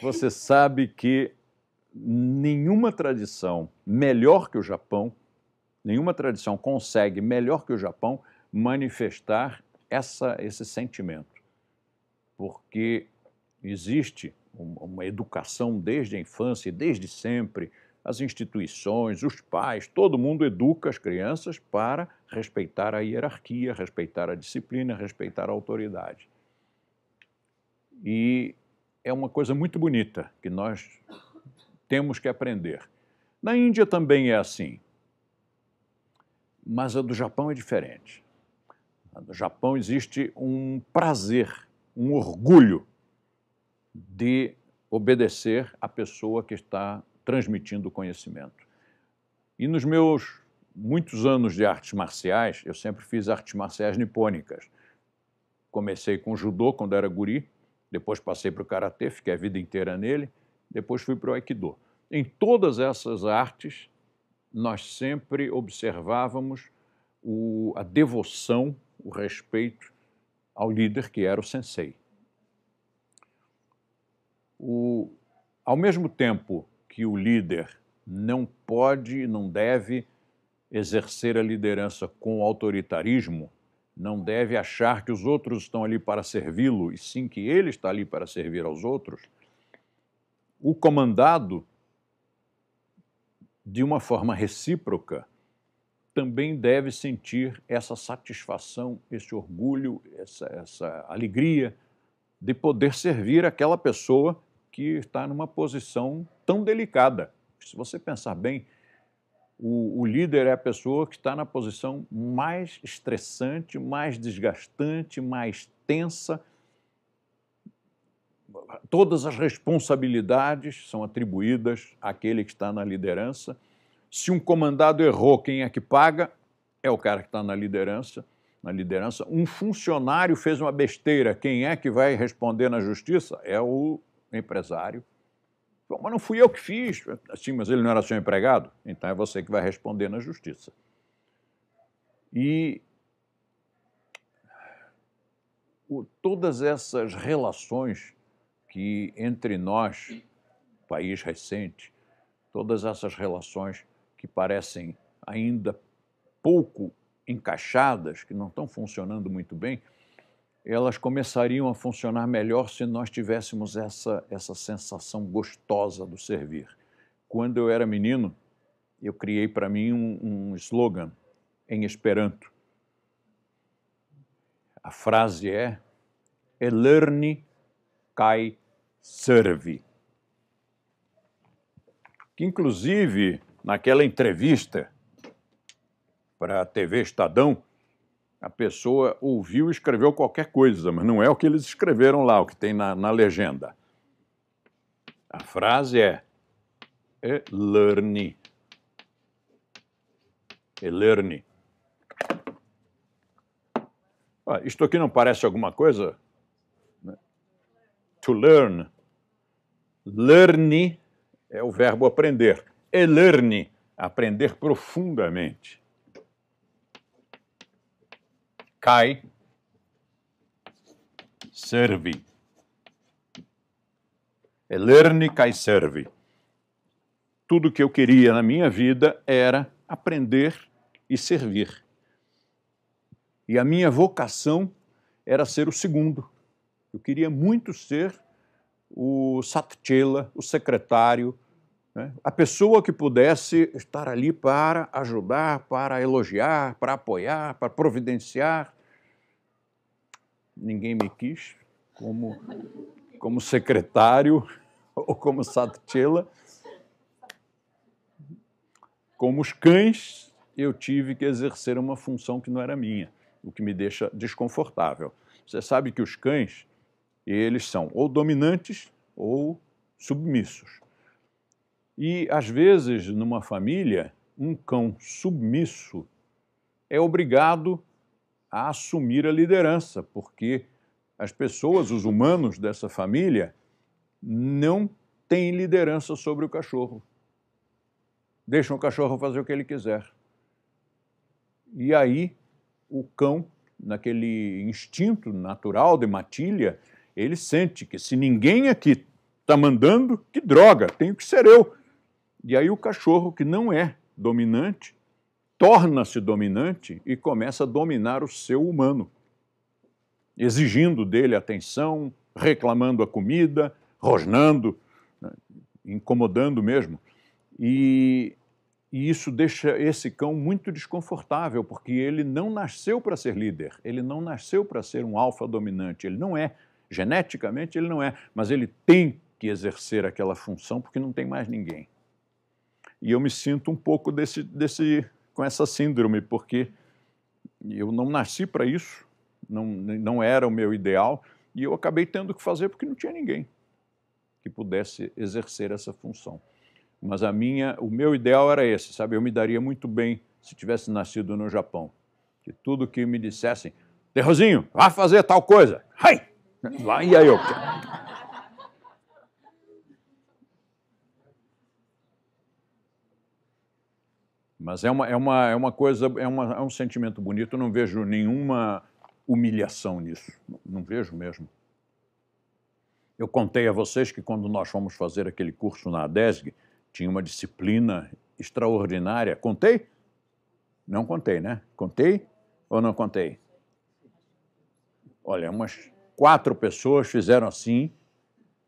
Você sabe que nenhuma tradição melhor que o Japão, nenhuma tradição consegue melhor que o Japão manifestar essa, esse sentimento. Porque existe uma educação desde a infância, desde sempre, as instituições, os pais, todo mundo educa as crianças para respeitar a hierarquia, respeitar a disciplina, respeitar a autoridade. E é uma coisa muito bonita que nós temos que aprender. Na Índia também é assim, mas a do Japão é diferente. No Japão existe um prazer, um orgulho de obedecer à pessoa que está transmitindo o conhecimento. E nos meus muitos anos de artes marciais, eu sempre fiz artes marciais nipônicas. Comecei com judô quando era guri, depois passei para o karatê, fiquei a vida inteira nele, depois fui para o aikido. Em todas essas artes, nós sempre observávamos o, a devoção, o respeito ao líder que era o sensei. O, ao mesmo tempo que o líder não pode, não deve exercer a liderança com autoritarismo, não deve achar que os outros estão ali para servi-lo, e sim que ele está ali para servir aos outros, o comandado, de uma forma recíproca, também deve sentir essa satisfação, esse orgulho, essa, essa alegria de poder servir aquela pessoa que está numa posição tão delicada. Se você pensar bem, o, o, líder é a pessoa que está na posição mais estressante, mais desgastante, mais tensa. Todas as responsabilidades são atribuídas àquele que está na liderança. Se um comandado errou, quem é que paga? É o cara que está na liderança. Na liderança, um funcionário fez uma besteira, quem é que vai responder na justiça? É o empresário mas não fui eu que fiz. Sim, mas ele não era seu empregado? Então é você que vai responder na justiça. E o, todas essas relações que entre nós, país recente, todas essas relações que parecem ainda pouco encaixadas, que não estão funcionando muito bem, elas começariam a funcionar melhor se nós tivéssemos essa, essa sensação gostosa do servir. Quando eu era menino, eu criei para mim um, um slogan em Esperanto. A frase é: Elerne kai serve. Que, inclusive, naquela entrevista para a TV Estadão, a pessoa ouviu e escreveu qualquer coisa, mas não é o que eles escreveram lá, o que tem na, na legenda. A frase é, é learn. É learn. Ah, isto aqui não parece alguma coisa? Né? To learn. Learn é o verbo aprender. E learn, aprender profundamente cai, serve. É learn, cai, serve. Tudo que eu queria na minha vida era aprender e servir. E a minha vocação era ser o segundo. Eu queria muito ser o Satyela, o secretário, né? A pessoa que pudesse estar ali para ajudar, para elogiar, para apoiar, para providenciar. Ninguém me quis como, como secretário ou como satchela. Como os cães, eu tive que exercer uma função que não era minha, o que me deixa desconfortável. Você sabe que os cães, eles são ou dominantes ou submissos. E, às vezes, numa família, um cão submisso é obrigado a assumir a liderança, porque as pessoas, os humanos dessa família, não têm liderança sobre o cachorro. Deixam o cachorro fazer o que ele quiser. E aí, o cão, naquele instinto natural de matilha, ele sente que se ninguém aqui está mandando, que droga, tenho que ser eu. E aí o cachorro, que não é dominante, torna-se dominante e começa a dominar o seu humano, exigindo dele atenção, reclamando a comida, rosnando, né, incomodando mesmo. E, e isso deixa esse cão muito desconfortável, porque ele não nasceu para ser líder, ele não nasceu para ser um alfa dominante, ele não é. Geneticamente ele não é, mas ele tem que exercer aquela função porque não tem mais ninguém. E eu me sinto um pouco desse, desse, com essa síndrome, porque eu não nasci para isso, não, não era o meu ideal, e eu acabei tendo que fazer porque não tinha ninguém que pudesse exercer essa função. Mas a minha, o meu ideal era esse, sabe? Eu me daria muito bem se tivesse nascido no Japão. Que tudo que me dissessem, Terrozinho, vá fazer tal coisa. Ai! Lá ia eu. Mas é uma, é uma, é uma coisa, é, uma, é um sentimento bonito, eu não vejo nenhuma humilhação nisso, não, não vejo mesmo. Eu contei a vocês que quando nós fomos fazer aquele curso na ADESG, tinha uma disciplina extraordinária. Contei? Não contei, né? Contei ou não contei? Olha, umas quatro pessoas fizeram assim,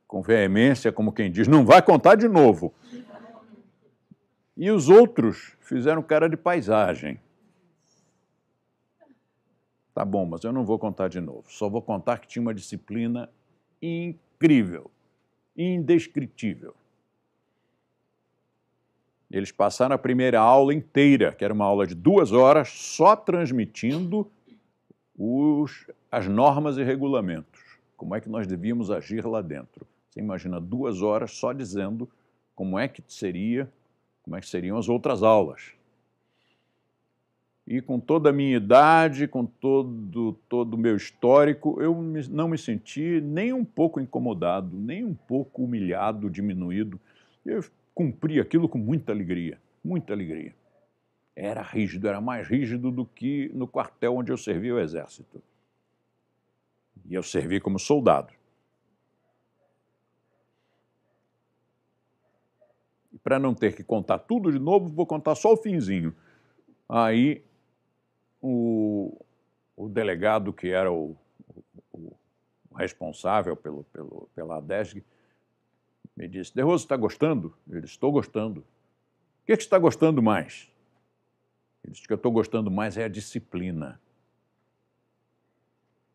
com veemência, como quem diz, não vai contar de novo. E os outros fizeram cara de paisagem. Tá bom, mas eu não vou contar de novo. Só vou contar que tinha uma disciplina incrível, indescritível. Eles passaram a primeira aula inteira, que era uma aula de duas horas, só transmitindo os, as normas e regulamentos. Como é que nós devíamos agir lá dentro? Você imagina duas horas só dizendo como é que seria mas é seriam as outras aulas. E com toda a minha idade, com todo todo o meu histórico, eu não me senti nem um pouco incomodado, nem um pouco humilhado, diminuído. Eu cumpri aquilo com muita alegria, muita alegria. Era rígido, era mais rígido do que no quartel onde eu servi o exército. E eu servi como soldado. para não ter que contar tudo de novo, vou contar só o finzinho. Aí o, o delegado que era o, o, o responsável pelo, pelo, pela ADESG me disse, De Rosa, está gostando? Eu disse, estou gostando. O que, é que está gostando mais? Ele disse, o que eu estou gostando mais é a disciplina.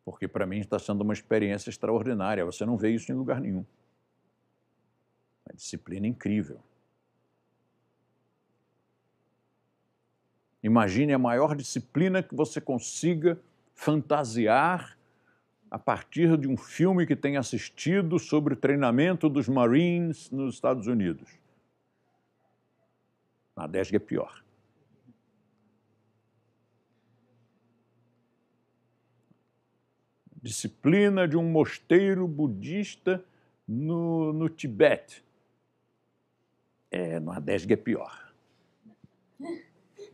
Porque para mim está sendo uma experiência extraordinária, você não vê isso em lugar nenhum. Uma disciplina é incrível. Imagine a maior disciplina que você consiga fantasiar a partir de um filme que tenha assistido sobre o treinamento dos Marines nos Estados Unidos. Na Desga é pior. Disciplina de um mosteiro budista no, no Tibete. É, na DESG é pior.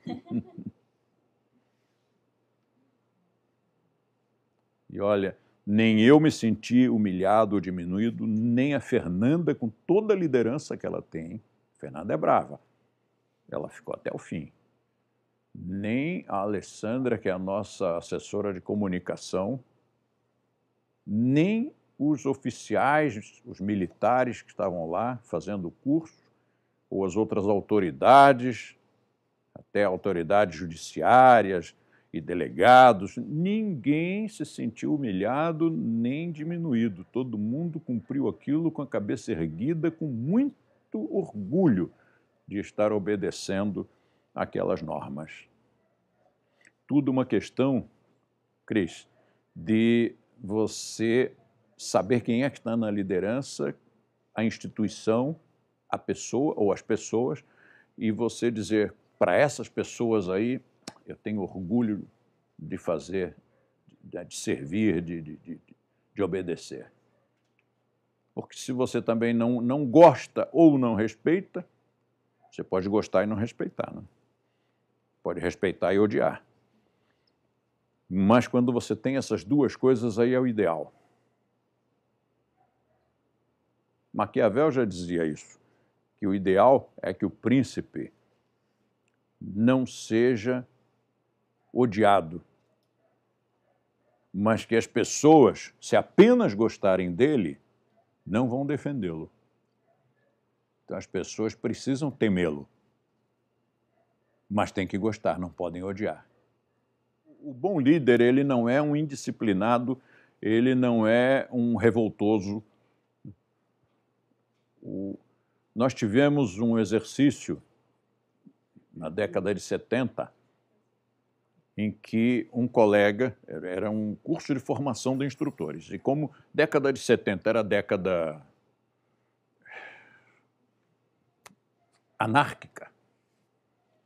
e olha, nem eu me senti humilhado ou diminuído, nem a Fernanda, com toda a liderança que ela tem. Fernanda é brava, ela ficou até o fim. Nem a Alessandra, que é a nossa assessora de comunicação, nem os oficiais, os militares que estavam lá fazendo o curso, ou as outras autoridades, até autoridades judiciárias e delegados, ninguém se sentiu humilhado nem diminuído. Todo mundo cumpriu aquilo com a cabeça erguida, com muito orgulho de estar obedecendo aquelas normas. Tudo uma questão, Cris, de você saber quem é que está na liderança, a instituição, a pessoa ou as pessoas, e você dizer para essas pessoas aí, eu tenho orgulho de fazer, de, servir, de, de, de, de obedecer. Porque se você também não, não gosta ou não respeita, você pode gostar e não respeitar. Né? Pode respeitar e odiar. Mas quando você tem essas duas coisas, aí é o ideal. Maquiavel já dizia isso, que o ideal é que o príncipe não seja odiado, mas que as pessoas, se apenas gostarem dele, não vão defendê-lo. Então as pessoas precisam temê-lo, mas têm que gostar, não podem odiar. O bom líder, ele não é um indisciplinado, ele não é um revoltoso. O... Nós tivemos um exercício na década de 70, em que um colega, era um curso de formação de instrutores, e como década de 70 era década anárquica,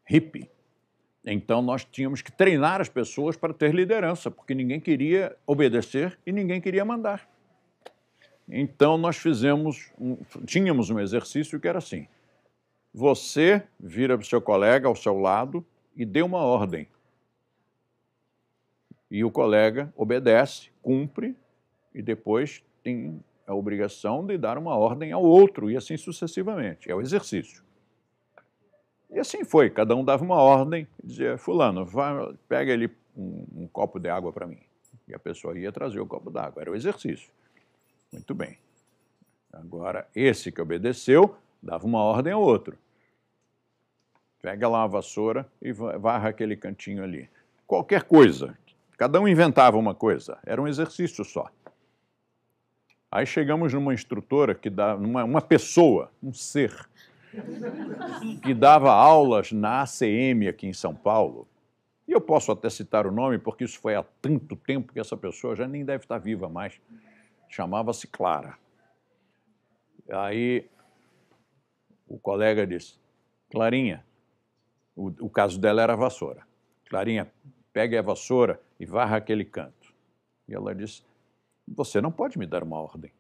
hippie, então nós tínhamos que treinar as pessoas para ter liderança, porque ninguém queria obedecer e ninguém queria mandar. Então nós fizemos, um, tínhamos um exercício que era assim: você vira para o seu colega ao seu lado e dê uma ordem. E o colega obedece, cumpre e depois tem a obrigação de dar uma ordem ao outro e assim sucessivamente. É o exercício. E assim foi, cada um dava uma ordem, dizia, fulano, vai, pega ele um, um copo de água para mim. E a pessoa ia trazer o copo d'água, era o exercício. Muito bem. Agora, esse que obedeceu dava uma ordem ao outro. Pega lá a vassoura e varra aquele cantinho ali. Qualquer coisa. Cada um inventava uma coisa. Era um exercício só. Aí chegamos numa instrutora que dá, uma uma pessoa, um ser, que dava aulas na ACM aqui em São Paulo. E eu posso até citar o nome, porque isso foi há tanto tempo que essa pessoa já nem deve estar viva mais. Chamava-se Clara. Aí o colega disse: Clarinha, o, o caso dela era a vassoura. Clarinha, pegue a vassoura e varra aquele canto. E ela disse: Você não pode me dar uma ordem.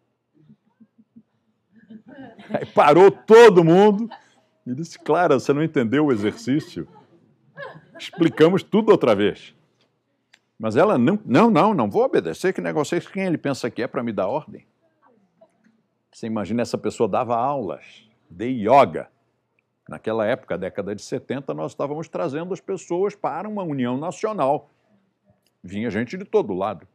Aí parou todo mundo e disse: Clara, você não entendeu o exercício? Explicamos tudo outra vez. Mas ela não, não, não, não vou obedecer, que negócio é esse? Quem ele pensa que é para me dar ordem? Você imagina essa pessoa dava aulas de yoga Naquela época, década de 70, nós estávamos trazendo as pessoas para uma união nacional. Vinha gente de todo lado.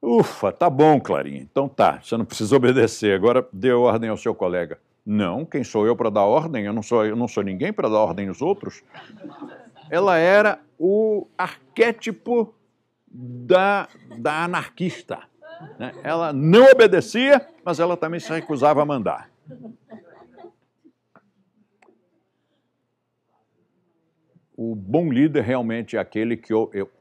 Ufa, tá bom, Clarinha. Então tá, você não precisa obedecer. Agora dê ordem ao seu colega. Não, quem sou eu para dar ordem? Eu não sou, eu não sou ninguém para dar ordem aos outros. Ela era o arquétipo da, da anarquista. Né? Ela não obedecia, mas ela também se recusava a mandar. o bom líder realmente é aquele que é,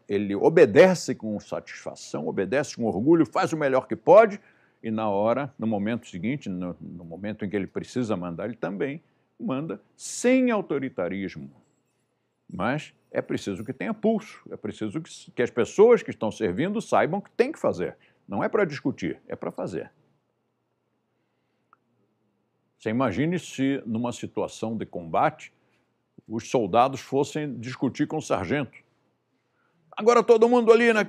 ele obedece com satisfação, obedece com orgulho, faz o melhor que pode e na hora, no momento seguinte, no, no momento em que ele precisa mandar, ele também manda sem autoritarismo. Mas é preciso que tenha pulso, é preciso que, que as pessoas que estão servindo saibam que tem que fazer. Não é para discutir, é para fazer. Você imagine se numa situação de combate os soldados fossem discutir com o sargento. Agora todo mundo ali, né,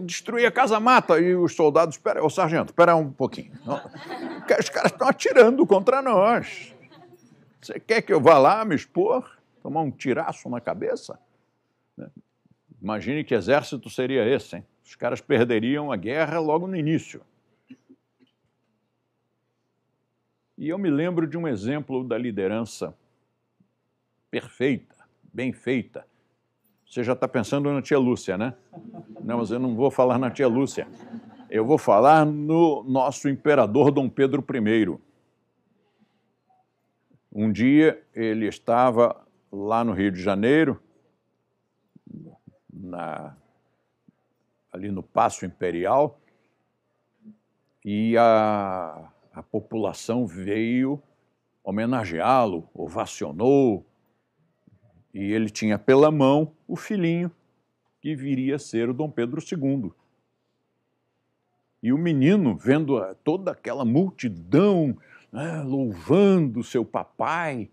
destruir a casa-mata. E os soldados, espera, ô sargento, espera um pouquinho. Os caras estão atirando contra nós. Você quer que eu vá lá me expor? Tomar um tiraço na cabeça? Né? Imagine que exército seria esse, hein? Os caras perderiam a guerra logo no início. E eu me lembro de um exemplo da liderança perfeita, bem feita. Você já está pensando na tia Lúcia, né? Não, mas eu não vou falar na tia Lúcia. Eu vou falar no nosso imperador Dom Pedro I. Um dia ele estava lá no Rio de Janeiro, na, ali no Paço Imperial, e a, a população veio homenageá-lo, ovacionou, e ele tinha pela mão o filhinho que viria a ser o Dom Pedro II. E o menino, vendo toda aquela multidão né, louvando seu papai,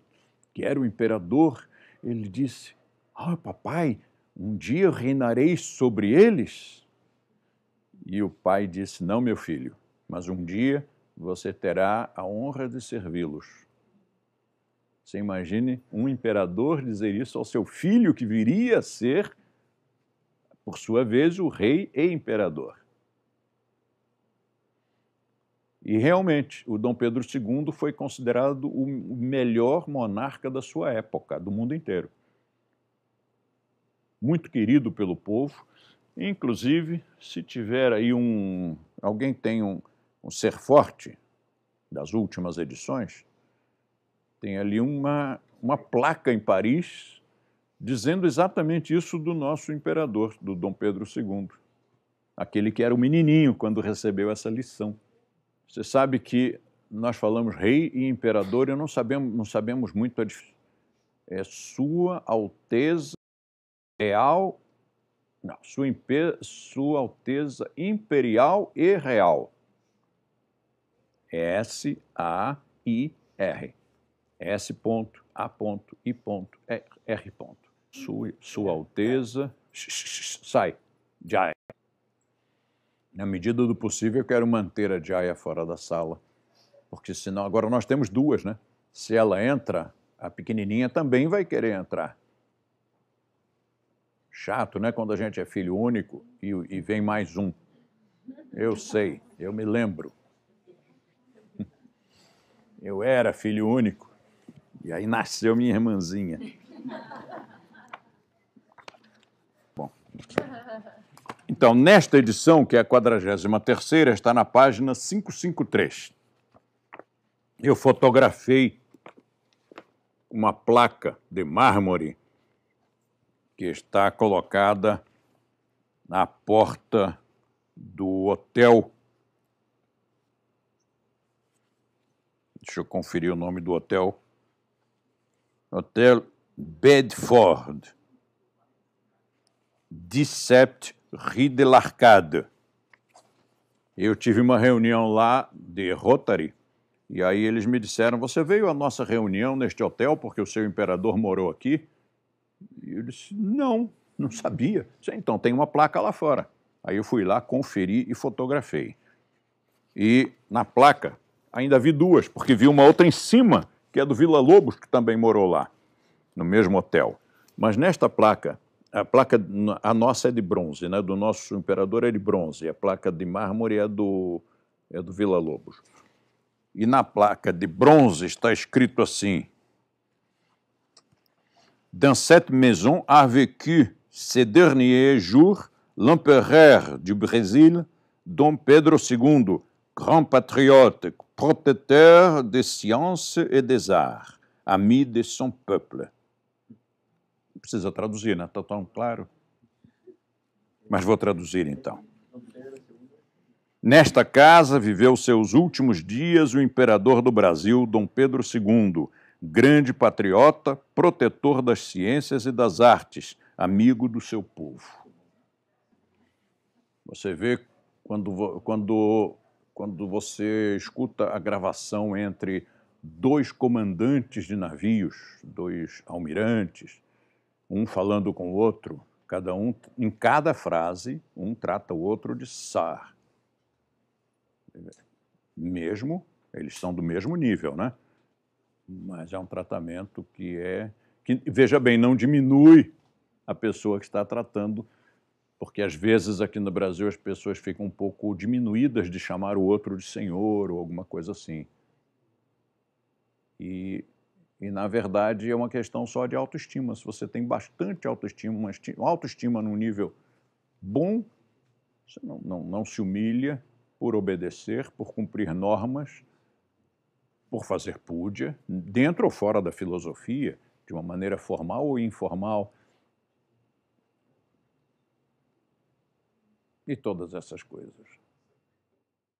que era o imperador, ele disse: Ah, papai, um dia reinarei sobre eles. E o pai disse: Não, meu filho, mas um dia você terá a honra de servi-los. Você imagine um imperador dizer isso ao seu filho, que viria a ser, por sua vez, o rei e imperador. E realmente, o Dom Pedro II foi considerado o melhor monarca da sua época, do mundo inteiro. Muito querido pelo povo, inclusive, se tiver aí um. Alguém tem um, um Ser Forte das últimas edições, tem ali uma, uma placa em Paris dizendo exatamente isso do nosso imperador, do Dom Pedro II, aquele que era o menininho quando recebeu essa lição. Você sabe que nós falamos rei e imperador e não sabemos, não sabemos muito a diferença. É Sua Alteza Real. Não, sua, sua Alteza Imperial e Real. S-A-I-R. S. Ponto, A. Ponto, I. Ponto, R. Ponto. Sua, sua Alteza, sai, Jaya. Na medida do possível, eu quero manter a Jaya fora da sala, porque senão, agora nós temos duas, né? Se ela entra, a pequenininha também vai querer entrar. Chato, né? Quando a gente é filho único e, e vem mais um. Eu sei, eu me lembro. Eu era filho único. E aí nasceu minha irmãzinha. Bom. Então, nesta edição, que é a 43 está na página 553. Eu fotografei uma placa de mármore que está colocada na porta do hotel. Deixa eu conferir o nome do hotel. Hotel Bedford, 17 Ride de l'Arcade. Eu tive uma reunião lá de Rotary, e aí eles me disseram: Você veio à nossa reunião neste hotel porque o seu imperador morou aqui? E eu disse: Não, não sabia. Então tem uma placa lá fora. Aí eu fui lá, conferi e fotografei. E na placa ainda vi duas, porque vi uma outra em cima que é do Vila Lobos, que também morou lá, no mesmo hotel. Mas nesta placa, a placa, a nossa é de bronze, né? do nosso imperador é de bronze, a placa de mármore é do, é do Vila Lobos. E na placa de bronze está escrito assim: Dans cette maison a vécu ces derniers jours l'empereur du Brésil, Dom Pedro II, grand patriote, protecteur des sciences et des arts, ami de seu peuple. Precisa traduzir, não né? está tão claro? Mas vou traduzir então. Nesta casa viveu seus últimos dias o imperador do Brasil, Dom Pedro II, grande patriota, protetor das ciências e das artes, amigo do seu povo. Você vê quando, quando quando você escuta a gravação entre dois comandantes de navios, dois almirantes, um falando com o outro, cada um em cada frase, um trata o outro de sar. Mesmo, eles são do mesmo nível, né? Mas é um tratamento que é que veja bem, não diminui a pessoa que está tratando porque às vezes aqui no Brasil as pessoas ficam um pouco diminuídas de chamar o outro de senhor ou alguma coisa assim. E, e na verdade é uma questão só de autoestima. Se você tem bastante autoestima, uma autoestima num nível bom, você não, não, não se humilha por obedecer, por cumprir normas, por fazer púdia, dentro ou fora da filosofia, de uma maneira formal ou informal e todas essas coisas.